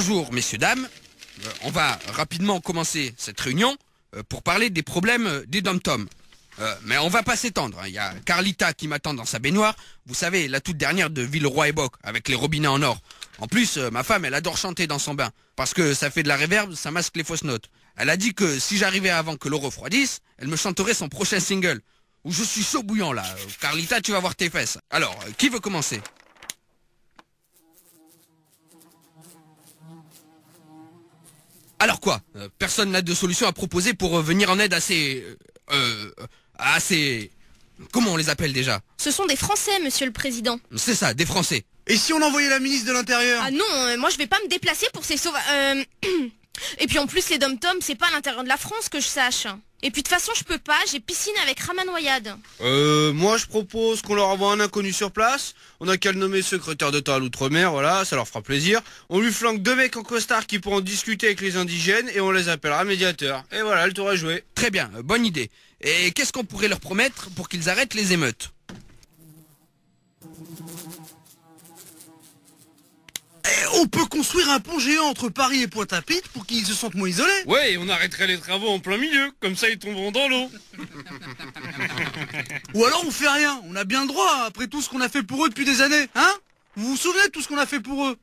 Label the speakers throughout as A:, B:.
A: Bonjour, messieurs, dames. Euh, on va rapidement commencer cette réunion euh, pour parler des problèmes euh, des dom-toms. mais on va pas s'étendre. Hein. Il y a Carlita qui m'attend dans sa baignoire. Vous savez, la toute dernière de Villeroy et avec les robinets en or. En plus, ma femme, elle adore chanter dans son bain. Parce que ça fait de la réverbe, ça masque les fausses notes. Elle a dit que si j'arrivais avant que l'eau refroidisse, elle me chanterait son prochain single. Où je suis chaud bouillant là. Carlita, tu vas voir tes fesses. Alors, qui veut commencer Alors quoi euh, Personne n'a de solution à proposer pour euh, venir en aide à ces... Euh, euh, à ces... Comment on les appelle déjà
B: Ce sont des Français, monsieur le Président.
A: C'est ça, des Français.
B: Et si on envoyait la ministre de l'Intérieur Ah non, moi je vais pas me déplacer pour ces sauvages... Euh... Et puis en plus, les dom Tom c'est pas à l'intérieur de la France que je sache. Et puis de toute façon, je peux pas, j'ai piscine avec Ramanoyade.
C: Euh, moi je propose qu'on leur envoie un inconnu sur place. On a qu'à le nommer secrétaire d'État à l'outre-mer, voilà, ça leur fera plaisir. On lui flanque deux mecs en costard qui pourront discuter avec les indigènes et on les appellera médiateurs. Et voilà, le tour est joué. Très bien, bonne idée. Et qu'est-ce qu'on pourrait leur promettre pour qu'ils arrêtent les émeutes On peut construire un pont géant entre Paris et Pointe-à-Pitre pour qu'ils se sentent moins isolés. Ouais, on arrêterait les travaux en plein milieu, comme ça ils tomberont dans l'eau. Ou alors on fait rien, on a bien le droit, après tout ce qu'on a fait pour eux depuis des années, hein Vous vous souvenez de tout ce qu'on a fait pour eux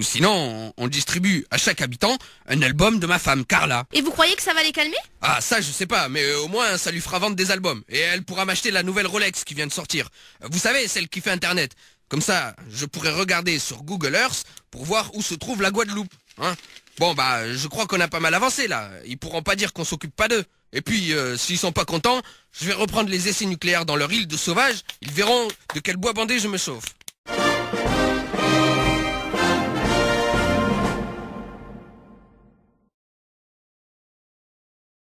A: ou sinon on, distribue à chaque habitant un album de ma femme Carla.
B: Et vous croyez que ça va les calmer
A: Ah ça je sais pas, mais euh, au moins ça lui fera vendre des albums et elle pourra m'acheter la nouvelle Rolex qui vient de sortir. Vous savez, celle qui fait internet. Comme ça, je pourrais regarder sur Google Earth pour voir où se trouve la Guadeloupe. Hein bon bah je crois qu'on a pas mal avancé là. Ils pourront pas dire qu'on s'occupe pas d'eux. Et puis euh, s'ils sont pas contents, je vais reprendre les essais nucléaires dans leur île de sauvage. Ils verront de quel bois bandé je me chauffe.